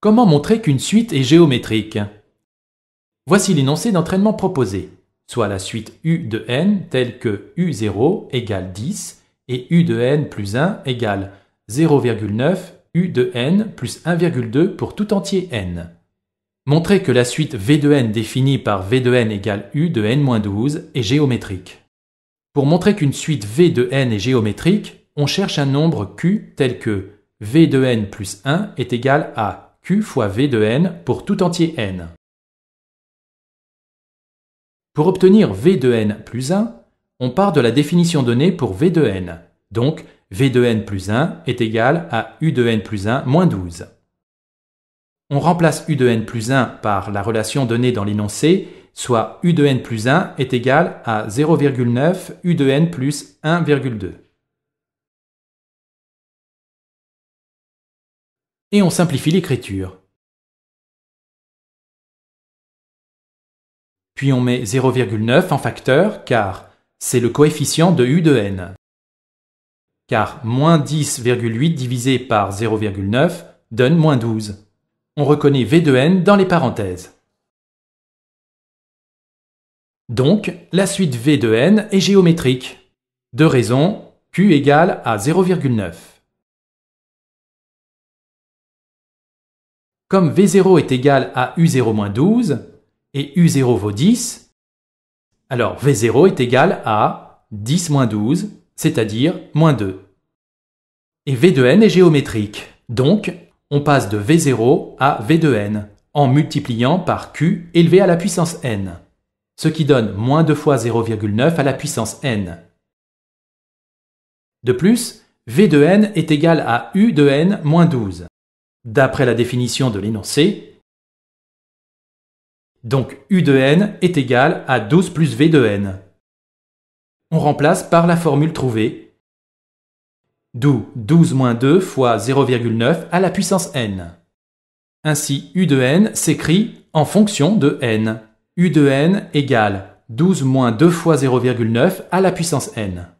Comment montrer qu'une suite est géométrique Voici l'énoncé d'entraînement proposé, soit la suite U de n telle que U0 égale 10 et U de n plus 1 égale 0,9 U de n plus 1,2 pour tout entier n. Montrez que la suite V de n définie par V de n égale U de n-12 est géométrique. Pour montrer qu'une suite V de n est géométrique, on cherche un nombre Q tel que V de n plus 1 est égal à Q fois V de n pour tout entier n. Pour obtenir V de n plus 1, on part de la définition donnée pour V de n. Donc, V de n plus 1 est égal à U de n plus 1 moins 12. On remplace U de n plus 1 par la relation donnée dans l'énoncé, soit U de n plus 1 est égal à 0,9 U de n plus 1,2. et on simplifie l'écriture. Puis on met 0,9 en facteur car c'est le coefficient de U de n. Car moins 10,8 divisé par 0,9 donne moins 12. On reconnaît V de n dans les parenthèses. Donc, la suite V de n est géométrique. De raison, Q égale à 0,9. Comme V0 est égal à U0 moins 12 et U0 vaut 10, alors V0 est égal à 10 moins 12, c'est-à-dire moins 2. Et V 2 n est géométrique, donc on passe de V0 à V 2 n en multipliant par Q élevé à la puissance n, ce qui donne moins 2 fois 0,9 à la puissance n. De plus, V 2 n est égal à U 2 n moins 12 d'après la définition de l'énoncé. Donc U de n est égal à 12 plus V de n. On remplace par la formule trouvée, d'où 12 moins 2 fois 0,9 à la puissance n. Ainsi, U de n s'écrit en fonction de n. U de n égale 12 moins 2 fois 0,9 à la puissance n.